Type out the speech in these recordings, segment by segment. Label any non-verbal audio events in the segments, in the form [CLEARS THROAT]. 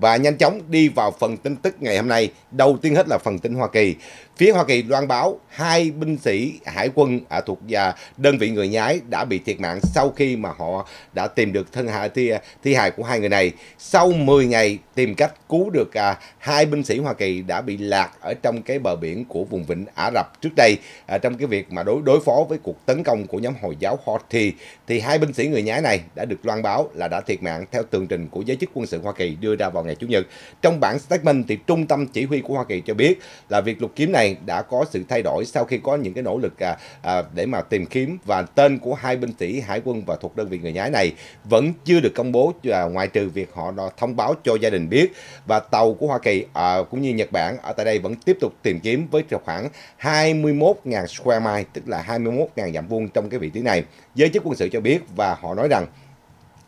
Và nhanh chóng đi vào phần tin tức ngày hôm nay. Đầu tiên hết là phần tin Hoa Kỳ. Phía Hoa Kỳ loan báo hai binh sĩ hải quân à, thuộc và đơn vị người nhái đã bị thiệt mạng sau khi mà họ đã tìm được thân hạ thi, thi hài của hai người này. Sau 10 ngày tìm cách cứu được à, hai binh sĩ Hoa Kỳ đã bị lạc ở trong cái bờ biển của vùng vịnh Ả Rập trước đây à, trong cái việc mà đối đối phó với cuộc tấn công của nhóm Hồi giáo Houthi thì hai binh sĩ người nhái này đã được loan báo là đã thiệt mạng theo tường trình của giới chức quân sự Hoa Kỳ đưa ra vào ngày Chủ nhật. Trong bản statement thì trung tâm chỉ huy của Hoa Kỳ cho biết là việc lục kiếm này này đã có sự thay đổi sau khi có những cái nỗ lực à, à, để mà tìm kiếm và tên của hai binh sĩ hải quân và thuộc đơn vị người nhái này vẫn chưa được công bố à, ngoại trừ việc họ thông báo cho gia đình biết và tàu của Hoa Kỳ à, cũng như Nhật Bản ở tại đây vẫn tiếp tục tìm kiếm với khoảng 21.000 square mile tức là 21.000 dặm vuông trong cái vị trí này giới chức quân sự cho biết và họ nói rằng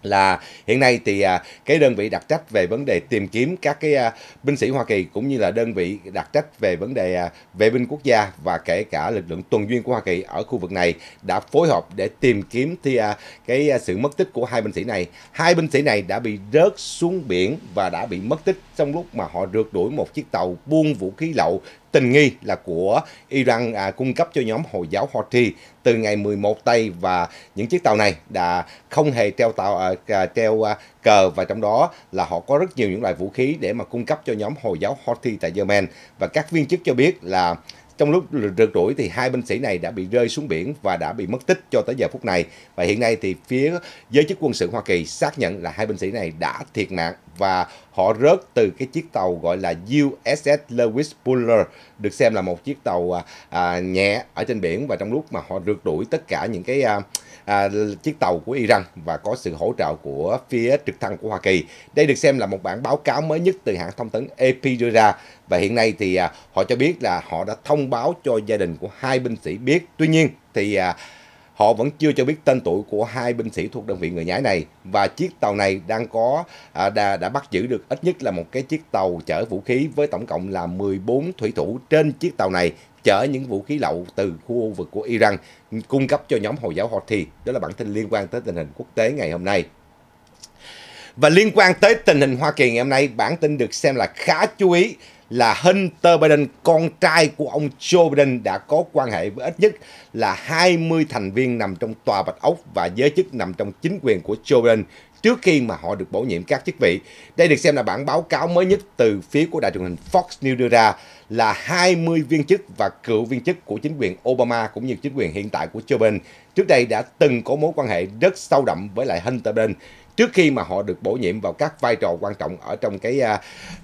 là hiện nay thì à, cái đơn vị đặc trách về vấn đề tìm kiếm các cái à, binh sĩ Hoa Kỳ cũng như là đơn vị đặc trách về vấn đề à, vệ binh quốc gia và kể cả lực lượng tuần duyên của Hoa Kỳ ở khu vực này đã phối hợp để tìm kiếm thì cái sự mất tích của hai binh sĩ này. Hai binh sĩ này đã bị rớt xuống biển và đã bị mất tích trong lúc mà họ rượt đuổi một chiếc tàu buôn vũ khí lậu tình nghi là của Iran à, cung cấp cho nhóm Hồi giáo Houthi từ ngày 11 tây và những chiếc tàu này đã không hề treo tàu à, à, treo à, cờ và trong đó là họ có rất nhiều những loại vũ khí để mà cung cấp cho nhóm Hồi giáo Houthi tại Yemen và các viên chức cho biết là trong lúc rượt đuổi thì hai binh sĩ này đã bị rơi xuống biển và đã bị mất tích cho tới giờ phút này. Và hiện nay thì phía giới chức quân sự Hoa Kỳ xác nhận là hai binh sĩ này đã thiệt mạng và họ rớt từ cái chiếc tàu gọi là USS Lewis Puller được xem là một chiếc tàu à, à, nhẹ ở trên biển và trong lúc mà họ rượt đuổi tất cả những cái à, à, chiếc tàu của Iran và có sự hỗ trợ của phía trực thăng của Hoa Kỳ. Đây được xem là một bản báo cáo mới nhất từ hãng thông tấn AP đưa ra và hiện nay thì à, họ cho biết là họ đã thông báo cho gia đình của hai binh sĩ biết. Tuy nhiên thì à, họ vẫn chưa cho biết tên tuổi của hai binh sĩ thuộc đơn vị người nhái này và chiếc tàu này đang có à, đã, đã bắt giữ được ít nhất là một cái chiếc tàu chở vũ khí với tổng cộng là 14 thủy thủ trên chiếc tàu này chở những vũ khí lậu từ khu vực của Iran cung cấp cho nhóm Hồi giáo Houthi. Đó là bản tin liên quan tới tình hình quốc tế ngày hôm nay. Và liên quan tới tình hình Hoa Kỳ ngày hôm nay, bản tin được xem là khá chú ý là Hunter Biden, con trai của ông Joe Biden đã có quan hệ với ít nhất là 20 thành viên nằm trong tòa Bạch Ốc và giới chức nằm trong chính quyền của Joe Biden trước khi mà họ được bổ nhiệm các chức vị. Đây được xem là bản báo cáo mới nhất từ phía của đài truyền hình Fox News đưa ra là 20 viên chức và cựu viên chức của chính quyền Obama cũng như chính quyền hiện tại của Joe Biden trước đây đã từng có mối quan hệ rất sâu đậm với lại Hunter Biden trước khi mà họ được bổ nhiệm vào các vai trò quan trọng ở trong cái à,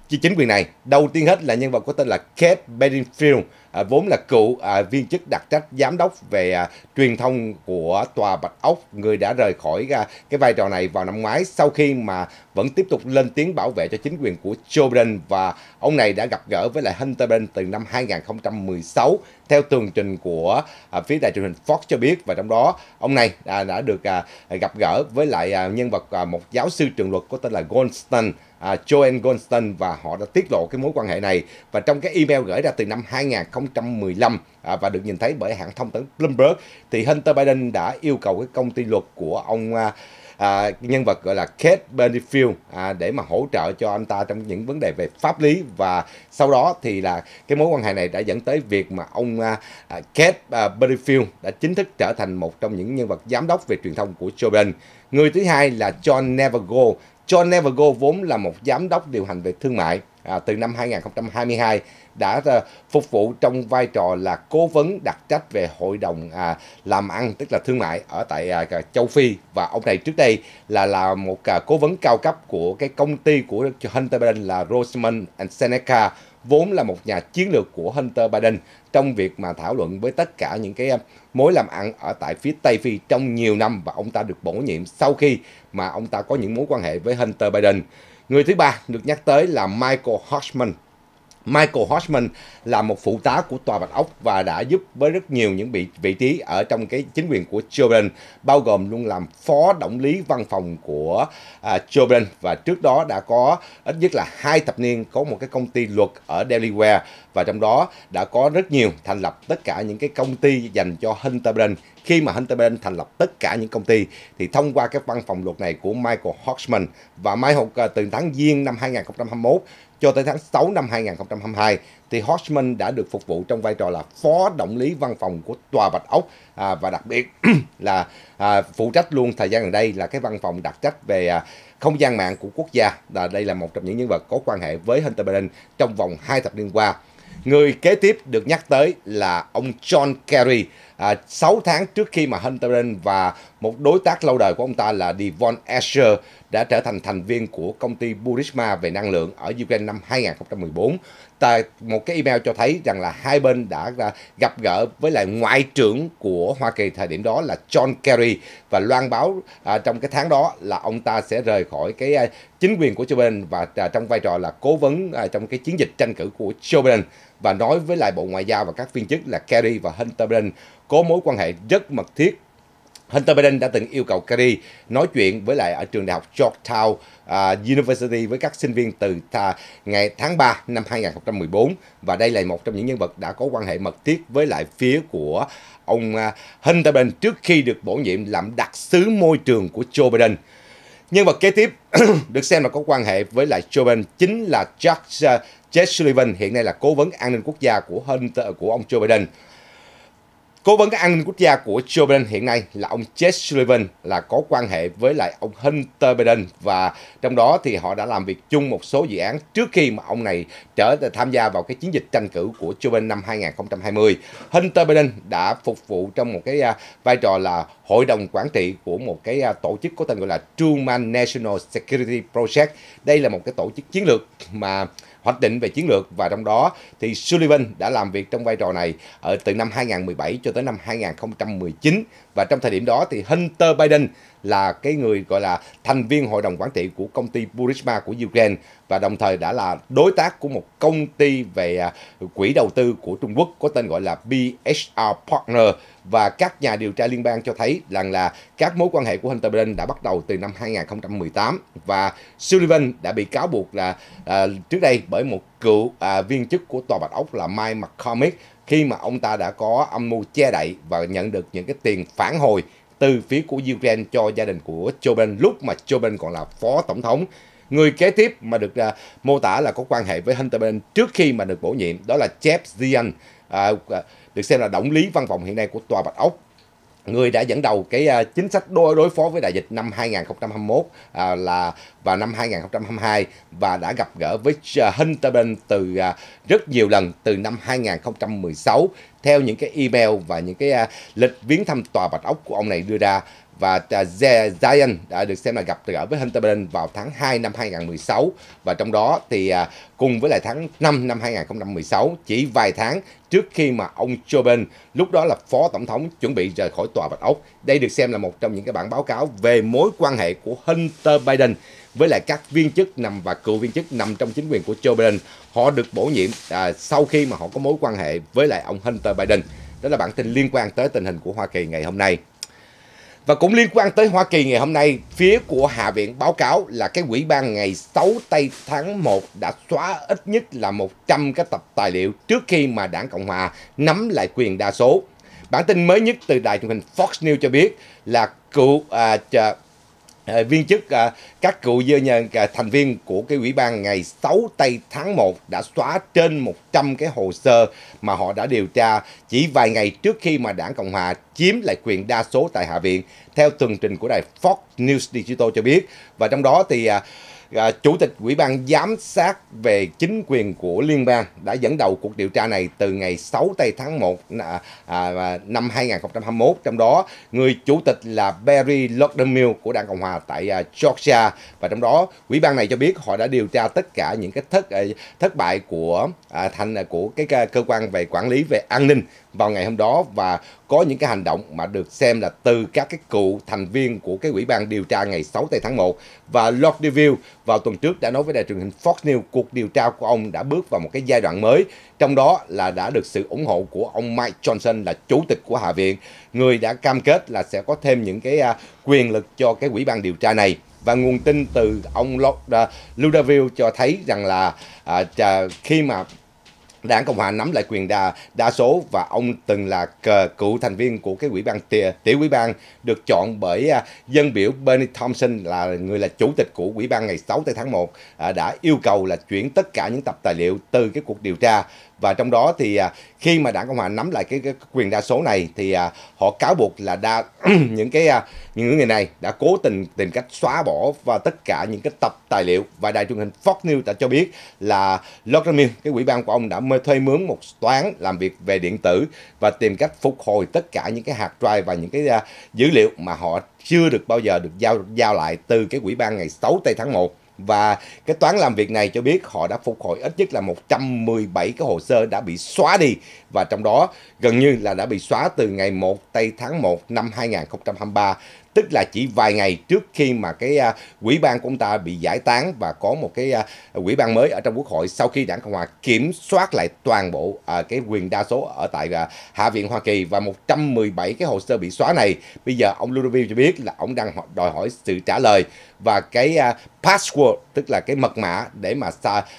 chi chính quyền này. Đầu tiên hết là nhân vật có tên là Kate Bedingfield, à, vốn là cựu à, viên chức đặc trách giám đốc về à, truyền thông của Tòa Bạch Ốc, người đã rời khỏi à, cái vai trò này vào năm ngoái sau khi mà vẫn tiếp tục lên tiếng bảo vệ cho chính quyền của Joe Biden và ông này đã gặp gỡ với lại Hunter Biden từ năm 2016 theo tường trình của à, phía đài truyền hình Fox cho biết và trong đó ông này à, đã được à, gặp gỡ với lại à, nhân vật à, một giáo sư trường luật có tên là Goldstein à, Joel Goldstein và họ đã tiết lộ cái mối quan hệ này và trong cái email gửi ra từ năm 2015 à, và được nhìn thấy bởi hãng thông tấn Bloomberg thì Hunter Biden đã yêu cầu cái công ty luật của ông à, à, nhân vật gọi là Kate Benefield à, để mà hỗ trợ cho anh ta trong những vấn đề về pháp lý và sau đó thì là cái mối quan hệ này đã dẫn tới việc mà ông à, à Kate à, Benifield đã chính thức trở thành một trong những nhân vật giám đốc về truyền thông của Joe Biden. Người thứ hai là John Nevergo John Nevergo vốn là một giám đốc điều hành về thương mại à, từ năm 2022 đã à, phục vụ trong vai trò là cố vấn đặc trách về hội đồng à, làm ăn tức là thương mại ở tại à, châu Phi và ông này trước đây là là một à, cố vấn cao cấp của cái công ty của Hunter Biden là Rosamond and Seneca vốn là một nhà chiến lược của Hunter Biden trong việc mà thảo luận với tất cả những cái à, mối làm ăn ở tại phía Tây Phi trong nhiều năm và ông ta được bổ nhiệm sau khi mà ông ta có những mối quan hệ với Hunter Biden. Người thứ ba được nhắc tới là Michael Hodgman, Michael Hodgman là một phụ tá của Tòa Bạch Ốc và đã giúp với rất nhiều những vị, vị trí ở trong cái chính quyền của Joe Biden, bao gồm luôn làm phó tổng lý văn phòng của à, Joe Biden và trước đó đã có ít nhất là hai thập niên có một cái công ty luật ở Delaware và trong đó đã có rất nhiều thành lập tất cả những cái công ty dành cho Hunter Biden. Khi mà Hunter Biden thành lập tất cả những công ty thì thông qua cái văn phòng luật này của Michael Hodgman và Michael à, từ tháng Giêng năm 2021 cho tới tháng 6 năm 2022, thì Hodgman đã được phục vụ trong vai trò là phó động lý văn phòng của Tòa Bạch Ốc à, và đặc biệt [CLEARS THROAT] là à, phụ trách luôn thời gian gần đây là cái văn phòng đặc trách về à, không gian mạng của quốc gia. À, đây là một trong những nhân vật có quan hệ với Hunter Biden trong vòng hai thập niên qua. Người kế tiếp được nhắc tới là ông John Kerry. À, 6 tháng trước khi mà Hunter Biden và một đối tác lâu đời của ông ta là Devon Asher đã trở thành thành viên của công ty Burisma về năng lượng ở Ukraine năm 2014 ta, một cái email cho thấy rằng là hai bên đã à, gặp gỡ với lại ngoại trưởng của Hoa Kỳ thời điểm đó là John Kerry và loan báo à, trong cái tháng đó là ông ta sẽ rời khỏi cái à, chính quyền của Joe Biden và à, trong vai trò là cố vấn à, trong cái chiến dịch tranh cử của Joe Biden và nói với lại Bộ Ngoại giao và các viên chức là Kerry và Hunter Biden có mối quan hệ rất mật thiết Hunter Biden đã từng yêu cầu Kerry nói chuyện với lại ở trường đại học Georgetown uh, à, University với các sinh viên từ tha, ngày tháng 3 năm 2014 và đây là một trong những nhân vật đã có quan hệ mật thiết với lại phía của ông uh, Hunter Biden trước khi được bổ nhiệm làm đặc sứ môi trường của Joe Biden. Nhân vật kế tiếp [CLEARS THROAT] được xem là có quan hệ với lại Joe Biden chính là Jack uh, à, Jess Sullivan hiện nay là cố vấn an ninh quốc gia của Hunter của ông Joe Biden. Cố vấn an ninh quốc gia của Joe Biden hiện nay là ông Jake Sullivan là có quan hệ với lại ông Hunter Biden và trong đó thì họ đã làm việc chung một số dự án trước khi mà ông này trở tham gia vào cái chiến dịch tranh cử của Joe Biden năm 2020. Hunter Biden đã phục vụ trong một cái à, vai trò là hội đồng quản trị của một cái à, tổ chức có tên gọi là Truman National Security Project. Đây là một cái tổ chức chiến lược mà hoạch định về chiến lược và trong đó thì Sullivan đã làm việc trong vai trò này ở ờ, từ năm 2017 cho tới năm 2019 và trong thời điểm đó thì Hunter Biden là cái người gọi là thành viên hội đồng quản trị của công ty Burisma của Ukraine và đồng thời đã là đối tác của một công ty về à, quỹ đầu tư của Trung Quốc có tên gọi là BHR Partner và các nhà điều tra liên bang cho thấy rằng là các mối quan hệ của Hunter Biden đã bắt đầu từ năm 2018 và Sullivan đã bị cáo buộc là à, trước đây bởi một cựu à, viên chức của tòa Bạch Ốc là Mike McCormick khi mà ông ta đã có âm mưu che đậy và nhận được những cái tiền phản hồi từ phía của Ukraine cho gia đình của Joe Biden lúc mà Joe Biden còn là phó tổng thống. Người kế tiếp mà được uh, mô tả là có quan hệ với Hunter Biden trước khi mà được bổ nhiệm đó là Jeff Zients, uh, à, à, được xem là tổng lý văn phòng hiện nay của Tòa Bạch Ốc người đã dẫn đầu cái à, chính sách đối đối phó với đại dịch năm 2021 à, là và năm 2022 và đã gặp gỡ với Hunter Biden từ à, rất nhiều lần từ năm 2016 theo những cái email và những cái à, lịch viếng thăm tòa Bạch Ốc của ông này đưa ra và à, Zion đã được xem là gặp gỡ với Hunter Biden vào tháng 2 năm 2016 và trong đó thì à, cùng với lại tháng 5 năm 2016 chỉ vài tháng trước khi mà ông Joe Biden lúc đó là phó tổng thống chuẩn bị rời khỏi tòa Bạch Ốc. Đây được xem là một trong những cái bản báo cáo về mối quan hệ của Hunter Biden với lại các viên chức nằm và cựu viên chức nằm trong chính quyền của Joe Biden. Họ được bổ nhiệm à, sau khi mà họ có mối quan hệ với lại ông Hunter Biden. Đó là bản tin liên quan tới tình hình của Hoa Kỳ ngày hôm nay. Và cũng liên quan tới Hoa Kỳ ngày hôm nay, phía của Hạ viện báo cáo là cái quỹ ban ngày 6 tây tháng 1 đã xóa ít nhất là 100 cái tập tài liệu trước khi mà đảng Cộng Hòa nắm lại quyền đa số. Bản tin mới nhất từ đài truyền hình Fox News cho biết là cựu à, Ờ, viên chức ờ, các cựu nhân ờ, thành viên của cái ủy ban ngày 6 tây tháng 1 đã xóa trên 100 cái hồ sơ mà họ đã điều tra chỉ vài ngày trước khi mà đảng Cộng hòa chiếm lại quyền đa số tại hạ viện theo tường trình của đài Fox News Digital cho biết và trong đó thì à, chủ tịch ủy ban giám sát về chính quyền của liên bang đã dẫn đầu cuộc điều tra này từ ngày 6 tây tháng 1 à, à, năm 2021 trong đó người chủ tịch là Barry Loddermill của đảng cộng hòa tại à, Georgia và trong đó ủy ban này cho biết họ đã điều tra tất cả những cái thất à, thất bại của à, thành à, của cái à, cơ quan về quản lý về an ninh vào ngày hôm đó và có những cái hành động mà được xem là từ các cái cựu thành viên của cái ủy ban điều tra ngày 6 tây tháng 1 và Lord Deville vào tuần trước đã nói với đài truyền hình Fox News cuộc điều tra của ông đã bước vào một cái giai đoạn mới trong đó là đã được sự ủng hộ của ông Mike Johnson là chủ tịch của Hạ viện người đã cam kết là sẽ có thêm những cái à, quyền lực cho cái ủy ban điều tra này và nguồn tin từ ông Lord uh, à, Ludaville cho thấy rằng là uh, khi mà Đảng Cộng hòa nắm lại quyền đa đa số và ông từng là cựu thành viên của cái ủy ban tiểu ủy ban được chọn bởi à, dân biểu Bernie Thompson là người là chủ tịch của ủy ban ngày 6 tới tháng 1 à, đã yêu cầu là chuyển tất cả những tập tài liệu từ cái cuộc điều tra và trong đó thì à, khi mà đảng cộng hòa nắm lại cái, cái quyền đa số này thì à, họ cáo buộc là đa [CLEARS THROAT] những cái à, những người này đã cố tình tìm cách xóa bỏ và tất cả những cái tập tài liệu và đài truyền hình Fox News đã cho biết là Locke cái quỹ ban của ông đã thuê mướn một toán làm việc về điện tử và tìm cách phục hồi tất cả những cái hạt drive và những cái dữ liệu mà họ chưa được bao giờ được giao giao lại từ cái quỹ ban ngày 6 tây tháng 1 và cái toán làm việc này cho biết họ đã phục hồi ít nhất là 117 cái hồ sơ đã bị xóa đi và trong đó gần như là đã bị xóa từ ngày 1 tây tháng 1 năm 2023 tức là chỉ vài ngày trước khi mà cái à, quỹ ban của chúng ta bị giải tán và có một cái à, quỹ ban mới ở trong quốc hội sau khi đảng cộng hòa kiểm soát lại toàn bộ à, cái quyền đa số ở tại hạ viện hoa kỳ và 117 cái hồ sơ bị xóa này bây giờ ông ludovic cho biết là ông đang đòi hỏi sự trả lời và cái password tức là cái mật mã để mà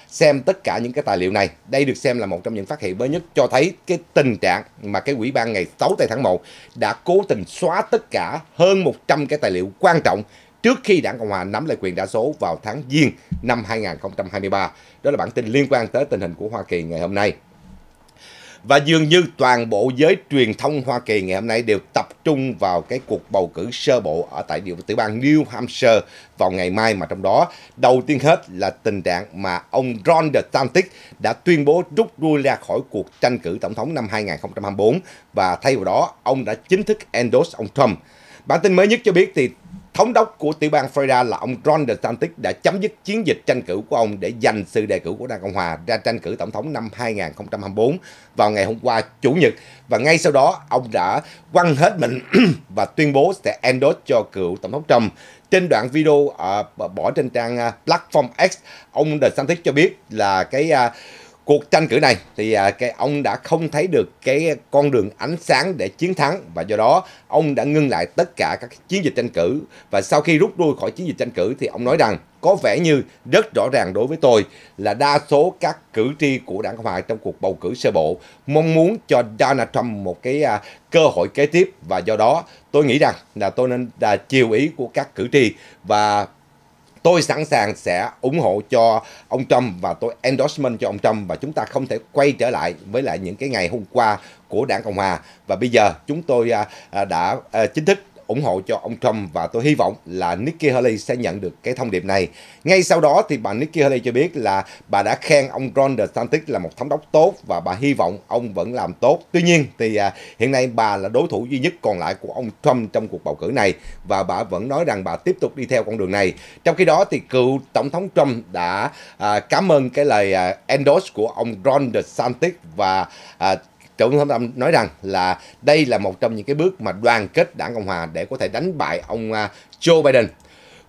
xem tất cả những cái tài liệu này đây được xem là một trong những phát hiện mới nhất cho thấy cái tình trạng mà cái quỹ ban ngày 6 tây tháng 1 đã cố tình xóa tất cả hơn 100 cái tài liệu quan trọng trước khi Đảng Cộng hòa nắm lại quyền đa số vào tháng Giêng năm 2023. Đó là bản tin liên quan tới tình hình của Hoa Kỳ ngày hôm nay. Và dường như toàn bộ giới truyền thông Hoa Kỳ ngày hôm nay đều tập trung vào cái cuộc bầu cử sơ bộ ở tại địa tiểu bang New Hampshire vào ngày mai mà trong đó đầu tiên hết là tình trạng mà ông Ron DeSantis đã tuyên bố rút lui ra khỏi cuộc tranh cử tổng thống năm 2024 và thay vào đó ông đã chính thức endorse ông Trump. Bản tin mới nhất cho biết thì Thống đốc của tiểu bang Florida là ông Ron DeSantis đã chấm dứt chiến dịch tranh cử của ông để giành sự đề cử của Đảng Cộng Hòa ra tranh cử tổng thống năm 2024 vào ngày hôm qua Chủ nhật. Và ngay sau đó, ông đã quăng hết mình [CLEARS THROAT] và tuyên bố sẽ endorse cho cựu tổng thống Trump. Trên đoạn video uh, bỏ trên trang uh, Platform X, ông DeSantis cho biết là cái... Uh, cuộc tranh cử này thì à, cái ông đã không thấy được cái con đường ánh sáng để chiến thắng và do đó ông đã ngưng lại tất cả các chiến dịch tranh cử và sau khi rút lui khỏi chiến dịch tranh cử thì ông nói rằng có vẻ như rất rõ ràng đối với tôi là đa số các cử tri của đảng cộng hòa trong cuộc bầu cử sơ bộ mong muốn cho donald trump một cái à, cơ hội kế tiếp và do đó tôi nghĩ rằng là tôi nên là chiều ý của các cử tri và tôi sẵn sàng sẽ ủng hộ cho ông Trump và tôi endorsement cho ông Trump và chúng ta không thể quay trở lại với lại những cái ngày hôm qua của đảng Cộng Hòa và bây giờ chúng tôi à, à, đã à, chính thức ủng hộ cho ông Trump và tôi hy vọng là Nikki Haley sẽ nhận được cái thông điệp này. Ngay sau đó thì bà Nikki Haley cho biết là bà đã khen ông Ron DeSantis là một thống đốc tốt và bà hy vọng ông vẫn làm tốt. Tuy nhiên thì à, hiện nay bà là đối thủ duy nhất còn lại của ông Trump trong cuộc bầu cử này và bà vẫn nói rằng bà tiếp tục đi theo con đường này. Trong khi đó thì cựu tổng thống Trump đã à, cảm ơn cái lời à, endorse của ông Ron DeSantis và Tổng thống Trump nói rằng là đây là một trong những cái bước mà đoàn kết đảng Cộng Hòa để có thể đánh bại ông à, Joe Biden.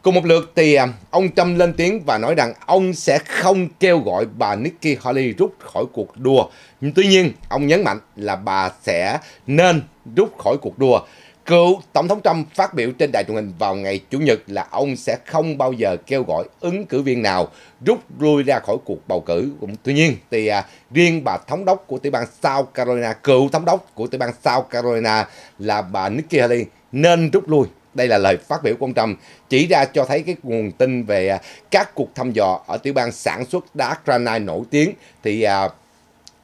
Cùng một lượt thì à, ông Trump lên tiếng và nói rằng ông sẽ không kêu gọi bà Nikki Haley rút khỏi cuộc đua. Nhưng tuy nhiên, ông nhấn mạnh là bà sẽ nên rút khỏi cuộc đua. Cựu Tổng thống Trump phát biểu trên đài truyền hình vào ngày Chủ nhật là ông sẽ không bao giờ kêu gọi ứng cử viên nào rút lui ra khỏi cuộc bầu cử. Tuy nhiên, thì à, riêng bà thống đốc của tiểu bang South Carolina, cựu thống đốc của tiểu bang South Carolina là bà Nikki Haley nên rút lui. Đây là lời phát biểu của ông Trump chỉ ra cho thấy cái nguồn tin về à, các cuộc thăm dò ở tiểu bang sản xuất đá granite nổi tiếng thì à,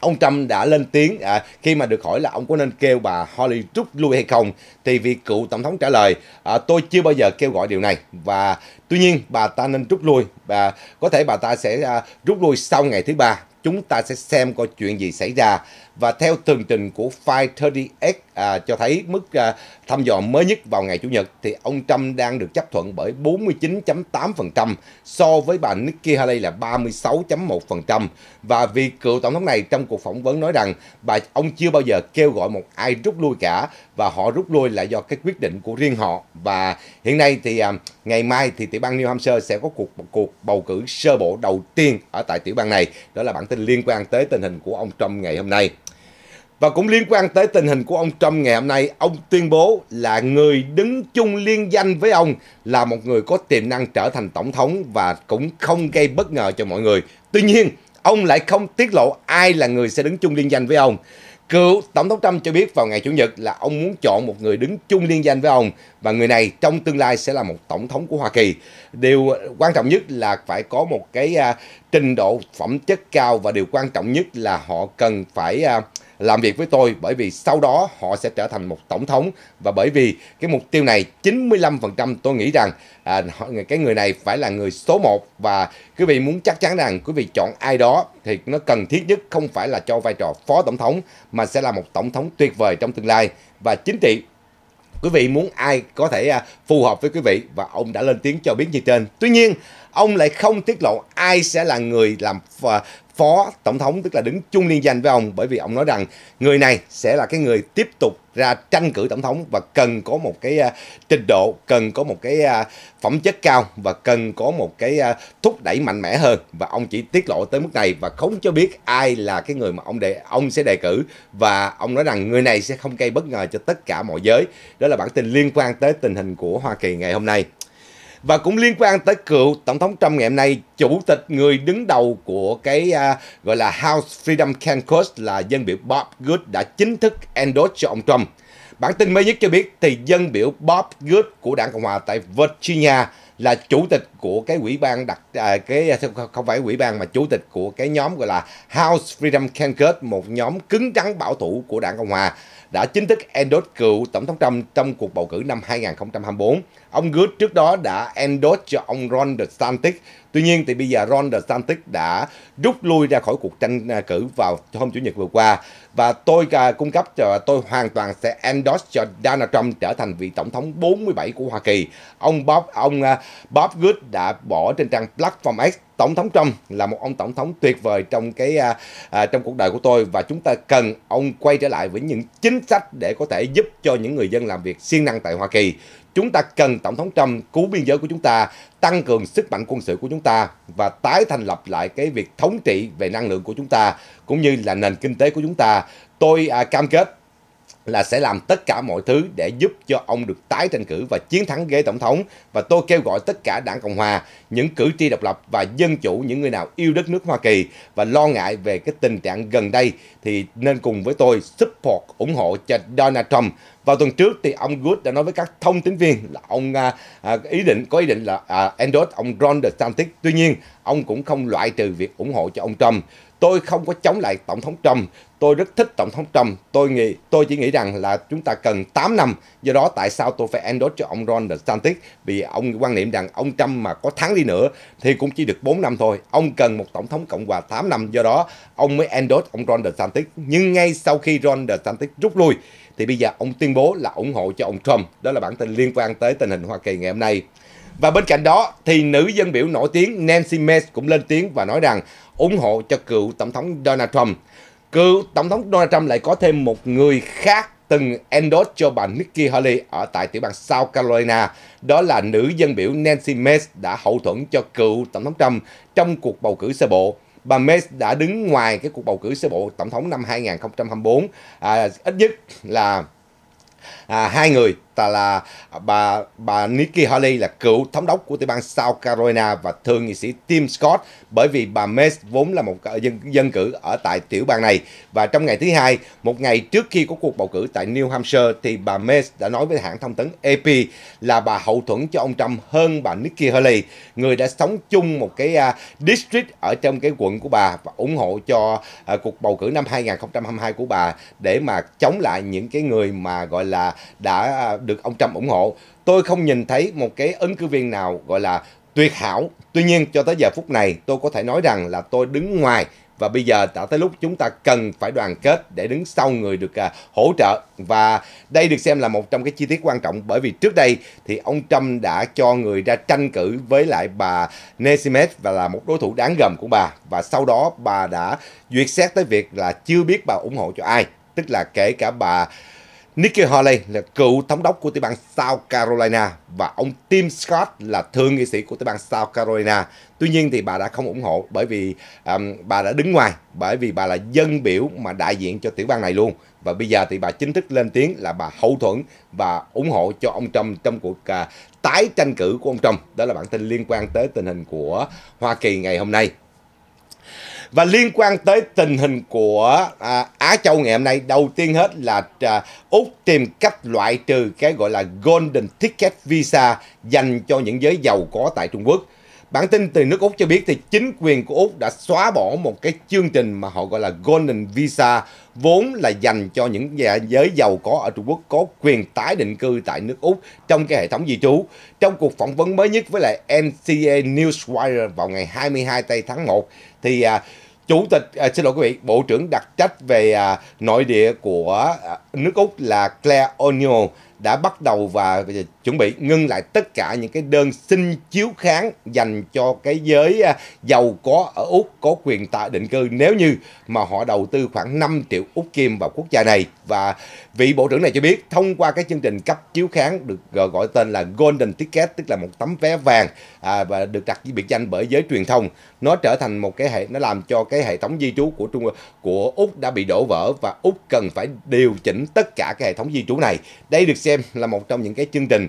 ông Trump đã lên tiếng à, khi mà được hỏi là ông có nên kêu bà Holly rút lui hay không thì vị cựu tổng thống trả lời à, tôi chưa bao giờ kêu gọi điều này và tuy nhiên bà ta nên rút lui và có thể bà ta sẽ à, rút lui sau ngày thứ ba chúng ta sẽ xem coi chuyện gì xảy ra và theo tường trình của File x à, cho thấy mức à, Thăm dò mới nhất vào ngày Chủ nhật thì ông Trump đang được chấp thuận bởi 49.8% so với bà Nikki Haley là 36.1%. Và vì cựu tổng thống này trong cuộc phỏng vấn nói rằng bà ông chưa bao giờ kêu gọi một ai rút lui cả và họ rút lui là do cái quyết định của riêng họ. Và hiện nay thì à, ngày mai thì tiểu bang New Hampshire sẽ có cuộc cuộc bầu cử sơ bộ đầu tiên ở tại tiểu bang này. Đó là bản tin liên quan tới tình hình của ông Trump ngày hôm nay. Và cũng liên quan tới tình hình của ông Trump ngày hôm nay, ông tuyên bố là người đứng chung liên danh với ông là một người có tiềm năng trở thành tổng thống và cũng không gây bất ngờ cho mọi người. Tuy nhiên, ông lại không tiết lộ ai là người sẽ đứng chung liên danh với ông. Cựu Tổng thống Trump cho biết vào ngày Chủ nhật là ông muốn chọn một người đứng chung liên danh với ông và người này trong tương lai sẽ là một Tổng thống của Hoa Kỳ. Điều quan trọng nhất là phải có một cái uh, trình độ phẩm chất cao và điều quan trọng nhất là họ cần phải uh, làm việc với tôi bởi vì sau đó họ sẽ trở thành một tổng thống và bởi vì cái mục tiêu này 95% tôi nghĩ rằng à, cái người này phải là người số 1 và quý vị muốn chắc chắn rằng quý vị chọn ai đó thì nó cần thiết nhất không phải là cho vai trò phó tổng thống mà sẽ là một tổng thống tuyệt vời trong tương lai và chính trị quý vị muốn ai có thể à, phù hợp với quý vị và ông đã lên tiếng cho biết như trên tuy nhiên ông lại không tiết lộ ai sẽ là người làm à, phó tổng thống tức là đứng chung liên danh với ông bởi vì ông nói rằng người này sẽ là cái người tiếp tục ra tranh cử tổng thống và cần có một cái uh, trình độ, cần có một cái uh, phẩm chất cao và cần có một cái uh, thúc đẩy mạnh mẽ hơn và ông chỉ tiết lộ tới mức này và không cho biết ai là cái người mà ông đề ông sẽ đề cử và ông nói rằng người này sẽ không gây bất ngờ cho tất cả mọi giới. Đó là bản tin liên quan tới tình hình của Hoa Kỳ ngày hôm nay và cũng liên quan tới cựu tổng thống Trump ngày hôm nay chủ tịch người đứng đầu của cái uh, gọi là House Freedom Caucus là dân biểu Bob Good đã chính thức endorse cho ông Trump. Bản tin mới nhất cho biết thì dân biểu Bob Good của đảng Cộng hòa tại Virginia là chủ tịch của cái ủy ban đặt à, cái à, không phải ủy ban mà chủ tịch của cái nhóm gọi là House Freedom Caucus, một nhóm cứng rắn bảo thủ của đảng Cộng hòa đã chính thức endorse cựu tổng thống Trump trong cuộc bầu cử năm 2024. Ông Good trước đó đã endorse cho ông Ron DeSantis. Tuy nhiên thì bây giờ Ron DeSantis đã rút lui ra khỏi cuộc tranh à, cử vào hôm Chủ nhật vừa qua. Và tôi à, cung cấp cho tôi hoàn toàn sẽ endorse cho Donald Trump trở thành vị tổng thống 47 của Hoa Kỳ. Ông Bob ông à, Bob Good đã bỏ trên trang Platform X tổng thống Trump là một ông tổng thống tuyệt vời trong cái à, trong cuộc đời của tôi và chúng ta cần ông quay trở lại với những chính sách để có thể giúp cho những người dân làm việc siêng năng tại Hoa Kỳ chúng ta cần Tổng thống Trump cứu biên giới của chúng ta, tăng cường sức mạnh quân sự của chúng ta và tái thành lập lại cái việc thống trị về năng lượng của chúng ta cũng như là nền kinh tế của chúng ta. Tôi à, cam kết là sẽ làm tất cả mọi thứ để giúp cho ông được tái tranh cử và chiến thắng ghế tổng thống và tôi kêu gọi tất cả đảng cộng hòa những cử tri độc lập và dân chủ những người nào yêu đất nước hoa kỳ và lo ngại về cái tình trạng gần đây thì nên cùng với tôi support ủng hộ cho donald trump vào tuần trước thì ông Good đã nói với các thông tin viên là ông à, à, ý định có ý định là à, endorse ông Ron DeSantis. Tuy nhiên, ông cũng không loại trừ việc ủng hộ cho ông Trump. Tôi không có chống lại tổng thống Trump, tôi rất thích tổng thống Trump. Tôi nghĩ tôi chỉ nghĩ rằng là chúng ta cần 8 năm. Do đó tại sao tôi phải endorse cho ông Ron DeSantis vì ông quan niệm rằng ông Trump mà có thắng đi nữa thì cũng chỉ được 4 năm thôi. Ông cần một tổng thống cộng hòa 8 năm do đó ông mới endorse ông Ron DeSantis. Nhưng ngay sau khi Ron DeSantis rút lui thì bây giờ ông tuyên bố là ủng hộ cho ông Trump. Đó là bản tin liên quan tới tình hình Hoa Kỳ ngày hôm nay. Và bên cạnh đó thì nữ dân biểu nổi tiếng Nancy Mace cũng lên tiếng và nói rằng ủng hộ cho cựu Tổng thống Donald Trump. Cựu Tổng thống Donald Trump lại có thêm một người khác từng endorse cho bà Nikki Haley ở tại tiểu bang South Carolina. Đó là nữ dân biểu Nancy Mace đã hậu thuẫn cho cựu Tổng thống Trump trong cuộc bầu cử sơ bộ bà May đã đứng ngoài cái cuộc bầu cử sơ bộ tổng thống năm 2024 à, ít nhất là à, hai người ta là bà bà Nikki Haley là cựu thống đốc của tiểu bang South Carolina và thượng nghị sĩ Tim Scott bởi vì bà Mace vốn là một dân, dân cử ở tại tiểu bang này và trong ngày thứ hai một ngày trước khi có cuộc bầu cử tại New Hampshire thì bà Mace đã nói với hãng thông tấn AP là bà hậu thuẫn cho ông Trump hơn bà Nikki Haley người đã sống chung một cái uh, district ở trong cái quận của bà và ủng hộ cho uh, cuộc bầu cử năm 2022 của bà để mà chống lại những cái người mà gọi là đã được ông Trump ủng hộ. Tôi không nhìn thấy một cái ứng cử viên nào gọi là tuyệt hảo. Tuy nhiên cho tới giờ phút này tôi có thể nói rằng là tôi đứng ngoài và bây giờ đã tới lúc chúng ta cần phải đoàn kết để đứng sau người được à, hỗ trợ và đây được xem là một trong cái chi tiết quan trọng bởi vì trước đây thì ông Trump đã cho người ra tranh cử với lại bà Nancy và là một đối thủ đáng gờm của bà và sau đó bà đã duyệt xét tới việc là chưa biết bà ủng hộ cho ai tức là kể cả bà Nikki Haley là cựu thống đốc của tiểu bang South Carolina và ông Tim Scott là thượng nghị sĩ của tiểu bang South Carolina. Tuy nhiên thì bà đã không ủng hộ bởi vì um, bà đã đứng ngoài bởi vì bà là dân biểu mà đại diện cho tiểu bang này luôn và bây giờ thì bà chính thức lên tiếng là bà hậu thuẫn và ủng hộ cho ông Trump trong cuộc uh, tái tranh cử của ông Trump. Đó là bản tin liên quan tới tình hình của Hoa Kỳ ngày hôm nay và liên quan tới tình hình của à, Á Châu ngày hôm nay đầu tiên hết là à, Úc tìm cách loại trừ cái gọi là golden ticket visa dành cho những giới giàu có tại Trung Quốc Bản tin từ nước Úc cho biết thì chính quyền của Úc đã xóa bỏ một cái chương trình mà họ gọi là Golden Visa vốn là dành cho những nhà giới giàu có ở Trung Quốc có quyền tái định cư tại nước Úc trong cái hệ thống di trú. Trong cuộc phỏng vấn mới nhất với lại NCA Newswire vào ngày 22 tây tháng 1 thì uh, chủ tịch à, xin lỗi quý vị bộ trưởng đặc trách về à, nội địa của à, nước úc là claire o'neill đã bắt đầu và à, chuẩn bị ngưng lại tất cả những cái đơn xin chiếu kháng dành cho cái giới à, giàu có ở Úc có quyền tại định cư nếu như mà họ đầu tư khoảng 5 triệu Úc Kim vào quốc gia này. Và vị bộ trưởng này cho biết thông qua cái chương trình cấp chiếu kháng được gọi tên là Golden Ticket tức là một tấm vé vàng à, và được đặt biệt danh bởi giới truyền thông. Nó trở thành một cái hệ nó làm cho cái hệ thống di trú của Trung của Úc đã bị đổ vỡ và Úc cần phải điều chỉnh tất cả cái hệ thống di trú này. Đây được xem là một trong những cái chương trình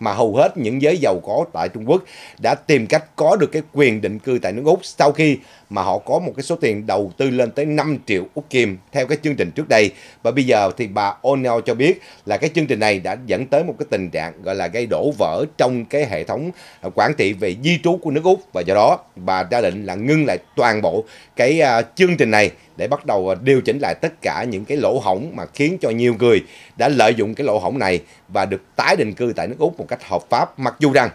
mà hầu hết những giới giàu có tại Trung Quốc đã tìm cách có được cái quyền định cư tại nước Úc sau khi mà họ có một cái số tiền đầu tư lên tới 5 triệu Úc Kim theo cái chương trình trước đây. Và bây giờ thì bà O'Neill cho biết là cái chương trình này đã dẫn tới một cái tình trạng gọi là gây đổ vỡ trong cái hệ thống quản trị về di trú của nước Úc và do đó bà ra định là ngưng lại toàn bộ cái à, chương trình này để bắt đầu à, điều chỉnh lại tất cả những cái lỗ hổng mà khiến cho nhiều người đã lợi dụng cái lỗ hổng này và được tái định cư tại nước Úc một cách hợp pháp mặc dù rằng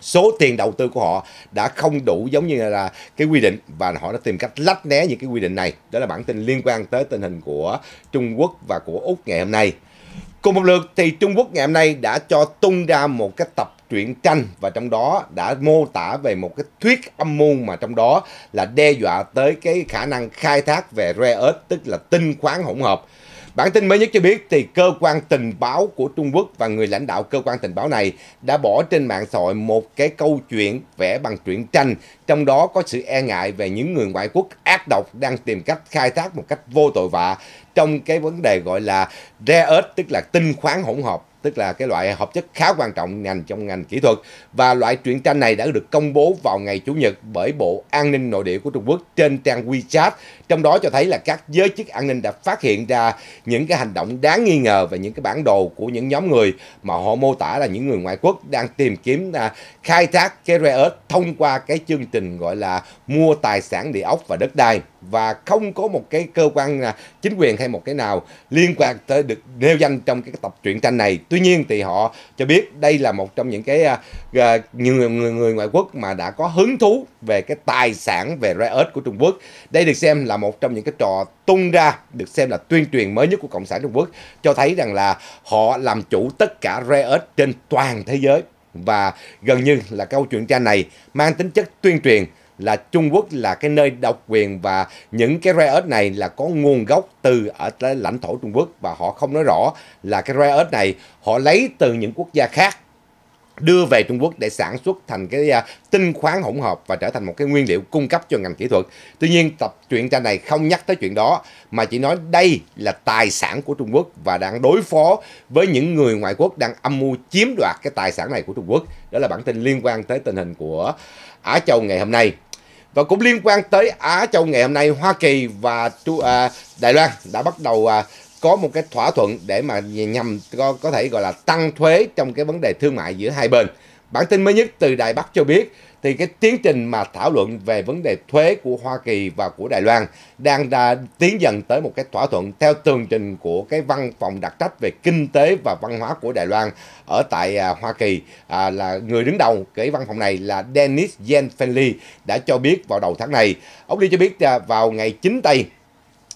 số tiền đầu tư của họ đã không đủ giống như là cái quy định và họ đã tìm cách lách né những cái quy định này. Đó là bản tin liên quan tới tình hình của Trung Quốc và của Úc ngày hôm nay. Cùng một lượt thì Trung Quốc ngày hôm nay đã cho tung ra một cái tập truyện tranh và trong đó đã mô tả về một cái thuyết âm mưu mà trong đó là đe dọa tới cái khả năng khai thác về rare earth tức là tinh khoáng hỗn hợp. Bản tin mới nhất cho biết thì cơ quan tình báo của Trung Quốc và người lãnh đạo cơ quan tình báo này đã bỏ trên mạng xã hội một cái câu chuyện vẽ bằng truyện tranh, trong đó có sự e ngại về những người ngoại quốc ác độc đang tìm cách khai thác một cách vô tội vạ trong cái vấn đề gọi là rare earth tức là tinh khoáng hỗn hợp tức là cái loại hợp chất khá quan trọng ngành trong ngành kỹ thuật và loại truyện tranh này đã được công bố vào ngày chủ nhật bởi Bộ An ninh nội địa của Trung Quốc trên trang WeChat. Trong đó cho thấy là các giới chức an ninh đã phát hiện ra những cái hành động đáng nghi ngờ và những cái bản đồ của những nhóm người mà họ mô tả là những người ngoại quốc đang tìm kiếm à, khai thác cái rare earth thông qua cái chương trình gọi là mua tài sản địa ốc và đất đai và không có một cái cơ quan chính quyền hay một cái nào liên quan tới được nêu danh trong cái tập truyện tranh này tuy nhiên thì họ cho biết đây là một trong những cái uh, à, à, nhiều người, người ngoại quốc mà đã có hứng thú về cái tài sản về rare earth của Trung Quốc đây được xem là một trong những cái trò tung ra được xem là tuyên truyền mới nhất của cộng sản Trung Quốc cho thấy rằng là họ làm chủ tất cả rare earth trên toàn thế giới và gần như là câu chuyện tranh này mang tính chất tuyên truyền là Trung Quốc là cái nơi độc quyền và những cái rare earth này là có nguồn gốc từ ở lãnh thổ Trung Quốc và họ không nói rõ là cái rare earth này họ lấy từ những quốc gia khác đưa về Trung Quốc để sản xuất thành cái à, tinh khoáng hỗn hợp và trở thành một cái nguyên liệu cung cấp cho ngành kỹ thuật. Tuy nhiên tập truyện tranh này không nhắc tới chuyện đó mà chỉ nói đây là tài sản của Trung Quốc và đang đối phó với những người ngoại quốc đang âm mưu chiếm đoạt cái tài sản này của Trung Quốc. Đó là bản tin liên quan tới tình hình của Á Châu ngày hôm nay. Và cũng liên quan tới Á Châu ngày hôm nay, Hoa Kỳ và à, Đài Loan đã bắt đầu à, có một cái thỏa thuận để mà nhằm có, có thể gọi là tăng thuế trong cái vấn đề thương mại giữa hai bên. Bản tin mới nhất từ Đài Bắc cho biết thì cái tiến trình mà thảo luận về vấn đề thuế của Hoa Kỳ và của Đài Loan đang đã tiến dần tới một cái thỏa thuận theo tường trình của cái văn phòng đặc trách về kinh tế và văn hóa của Đài Loan ở tại à, Hoa Kỳ à, là người đứng đầu cái văn phòng này là Dennis Yen Fenley đã cho biết vào đầu tháng này. Ông đi cho biết à, vào ngày 9 tây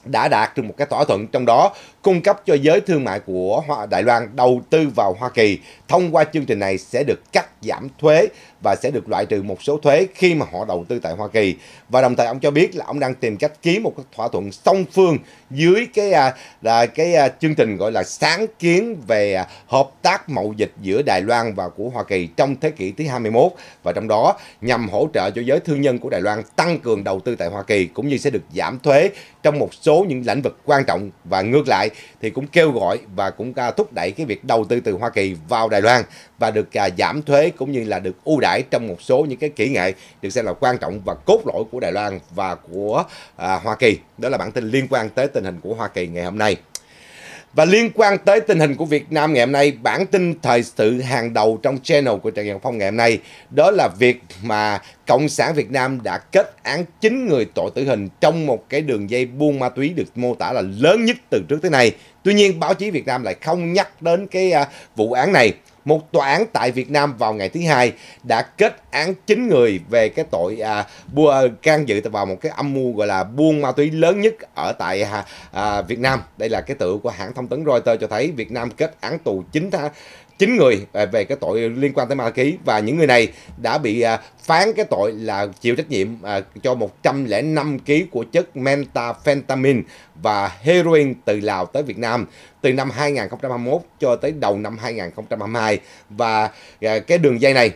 đã đạt được một cái thỏa thuận trong đó cung cấp cho giới thương mại của Hoa Đài Loan đầu tư vào Hoa Kỳ. Thông qua chương trình này sẽ được cắt giảm thuế và sẽ được loại trừ một số thuế khi mà họ đầu tư tại Hoa Kỳ. Và đồng thời ông cho biết là ông đang tìm cách ký một cái thỏa thuận song phương dưới cái à, là cái à, chương trình gọi là sáng kiến về à, hợp tác mậu dịch giữa Đài Loan và của Hoa Kỳ trong thế kỷ thứ 21 và trong đó nhằm hỗ trợ cho giới thương nhân của Đài Loan tăng cường đầu tư tại Hoa Kỳ cũng như sẽ được giảm thuế trong một số những lĩnh vực quan trọng và ngược lại thì cũng kêu gọi và cũng à, thúc đẩy cái việc đầu tư từ Hoa Kỳ vào Đài Loan và được à, giảm thuế cũng như là được ưu đãi trong một số những cái kỹ nghệ được xem là quan trọng và cốt lõi của Đài Loan và của à, Hoa Kỳ. Đó là bản tin liên quan tới tình hình của Hoa Kỳ ngày hôm nay. Và liên quan tới tình hình của Việt Nam ngày hôm nay, bản tin thời sự hàng đầu trong channel của Trần Nhật Phong ngày hôm nay, đó là việc mà Cộng sản Việt Nam đã kết án 9 người tội tử hình trong một cái đường dây buôn ma túy được mô tả là lớn nhất từ trước tới nay Tuy nhiên, báo chí Việt Nam lại không nhắc đến cái à, vụ án này. Một tòa án tại Việt Nam vào ngày thứ hai đã kết án 9 người về cái tội à, bua, à, can dự vào một cái âm mưu gọi là buôn ma túy lớn nhất ở tại à, à, Việt Nam. Đây là cái tựa của hãng thông tấn Reuters cho thấy Việt Nam kết án tù 9 tháng chín người về cái tội liên quan tới ma túy và những người này đã bị à, phán cái tội là chịu trách nhiệm à, cho 105 kg của chất methamphetamine và heroin từ Lào tới Việt Nam từ năm 2021 cho tới đầu năm 2022 và à, cái đường dây này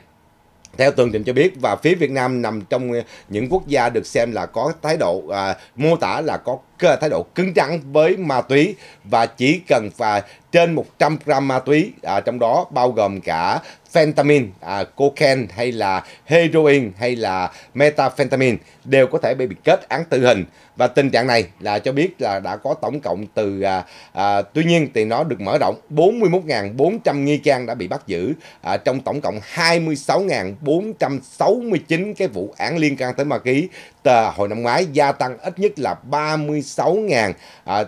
theo tường trình cho biết và phía Việt Nam nằm trong ờ, những quốc gia được xem là có thái độ à, mô tả là có thái độ cứng rắn với ma túy và chỉ cần và trên 100 gram ma túy à, trong đó bao gồm cả fentanyl, à, cocaine hay là heroin hay là metafentanyl đều có thể bị kết án tử hình và tình trạng này là cho biết là đã có tổng cộng từ à, à, tuy nhiên thì nó được mở rộng 41.400 nghi can đã bị bắt giữ à, trong tổng cộng 26.469 cái vụ án liên quan tới ma túy tờ hồi năm ngoái gia tăng ít nhất là 36.000 à,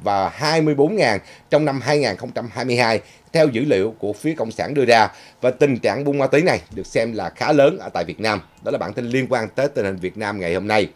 và 24.000 trong năm 2022 theo dữ liệu của phía Cộng sản đưa ra và tình trạng buôn ma túy này được xem là khá lớn ở tại Việt Nam. Đó là bản tin liên quan tới tình hình Việt Nam ngày hôm nay.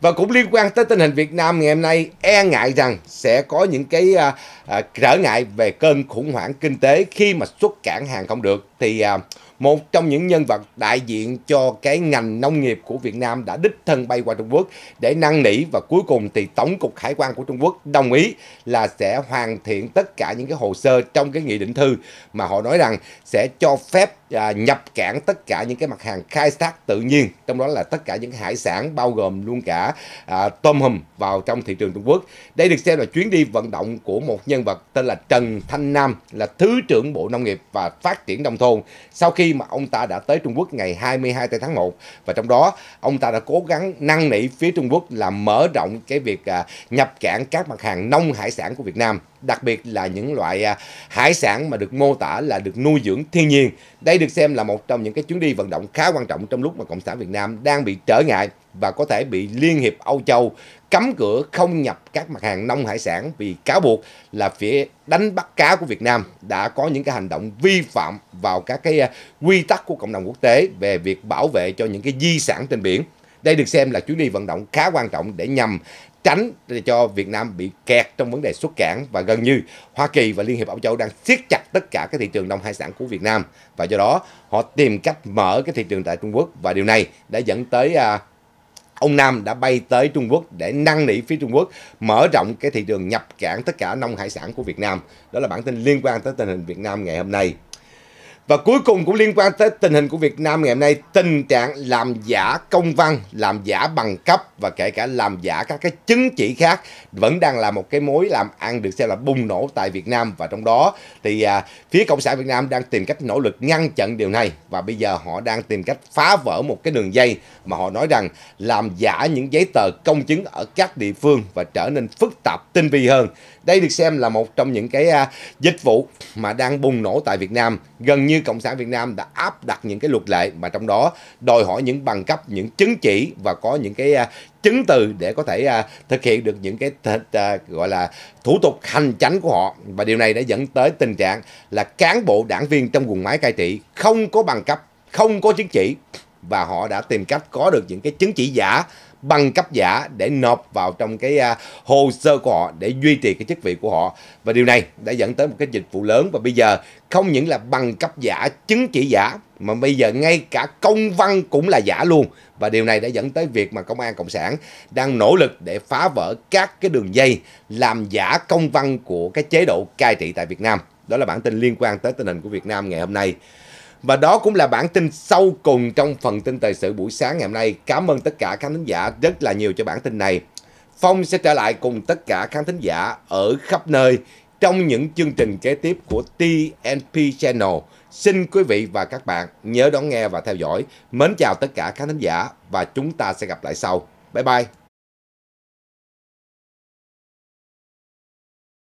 Và cũng liên quan tới tình hình Việt Nam ngày hôm nay e ngại rằng sẽ có những cái à, à, trở ngại về cơn khủng hoảng kinh tế khi mà xuất cảng hàng không được thì à, một trong những nhân vật đại diện cho cái ngành nông nghiệp của Việt Nam đã đích thân bay qua Trung Quốc để năn nỉ và cuối cùng thì Tổng cục Hải quan của Trung Quốc đồng ý là sẽ hoàn thiện tất cả những cái hồ sơ trong cái nghị định thư mà họ nói rằng sẽ cho phép à, nhập cảng tất cả những cái mặt hàng khai thác tự nhiên trong đó là tất cả những hải sản bao gồm luôn cả à, tôm hùm vào trong thị trường Trung Quốc. Đây được xem là chuyến đi vận động của một nhân vật tên là Trần Thanh Nam là Thứ trưởng Bộ Nông nghiệp và Phát triển Nông thôn. Sau khi khi mà ông ta đã tới Trung Quốc ngày 22 tháng 1 và trong đó ông ta đã cố gắng năn nỉ phía Trung Quốc là mở rộng cái việc à, nhập cảng các mặt hàng nông hải sản của Việt Nam đặc biệt là những loại à, hải sản mà được mô tả là được nuôi dưỡng thiên nhiên. Đây được xem là một trong những cái chuyến đi vận động khá quan trọng trong lúc mà Cộng sản Việt Nam đang bị trở ngại và có thể bị Liên hiệp Âu Châu cấm cửa không nhập các mặt hàng nông hải sản vì cáo buộc là phía đánh bắt cá của Việt Nam đã có những cái hành động vi phạm vào các cái à, quy tắc của cộng đồng quốc tế về việc bảo vệ cho những cái di sản trên biển. Đây được xem là chuyến đi vận động khá quan trọng để nhằm tránh cho Việt Nam bị kẹt trong vấn đề xuất cảng và gần như Hoa Kỳ và Liên hiệp Âu Châu đang siết chặt tất cả các thị trường nông hải sản của Việt Nam và do đó họ tìm cách mở cái thị trường tại Trung Quốc và điều này đã dẫn tới à, ông Nam đã bay tới Trung Quốc để năn nỉ phía Trung Quốc mở rộng cái thị trường nhập cảng tất cả nông hải sản của Việt Nam. Đó là bản tin liên quan tới tình hình Việt Nam ngày hôm nay. Và cuối cùng cũng liên quan tới tình hình của Việt Nam ngày hôm nay, tình trạng làm giả công văn, làm giả bằng cấp và kể cả làm giả các cái chứng chỉ khác vẫn đang là một cái mối làm ăn được xem là bùng nổ tại Việt Nam và trong đó thì à, phía Cộng sản Việt Nam đang tìm cách nỗ lực ngăn chặn điều này và bây giờ họ đang tìm cách phá vỡ một cái đường dây mà họ nói rằng làm giả những giấy tờ công chứng ở các địa phương và trở nên phức tạp tinh vi hơn. Đây được xem là một trong những cái à, dịch vụ mà đang bùng nổ tại Việt Nam. Gần như Cộng sản Việt Nam đã áp đặt những cái luật lệ mà trong đó đòi hỏi những bằng cấp, những chứng chỉ và có những cái à, chứng từ để có thể à, thực hiện được những cái gọi là thủ tục hành chánh của họ và điều này đã dẫn tới tình trạng là cán bộ đảng viên trong vùng máy cai trị không có bằng cấp, không có chứng chỉ và họ đã tìm cách có được những cái chứng chỉ giả bằng cấp giả để nộp vào trong cái à, hồ sơ của họ để duy trì cái chức vị của họ và điều này đã dẫn tới một cái dịch vụ lớn và bây giờ không những là bằng cấp giả chứng chỉ giả mà bây giờ ngay cả công văn cũng là giả luôn và điều này đã dẫn tới việc mà công an cộng sản đang nỗ lực để phá vỡ các cái đường dây làm giả công văn của cái chế độ cai trị tại Việt Nam đó là bản tin liên quan tới tình hình của Việt Nam ngày hôm nay và đó cũng là bản tin sâu cùng trong phần tin thời sự buổi sáng ngày hôm nay. Cảm ơn tất cả khán thính giả rất là nhiều cho bản tin này. Phong sẽ trở lại cùng tất cả khán thính giả ở khắp nơi trong những chương trình kế tiếp của TNP Channel. Xin quý vị và các bạn nhớ đón nghe và theo dõi. Mến chào tất cả khán thính giả và chúng ta sẽ gặp lại sau. Bye bye!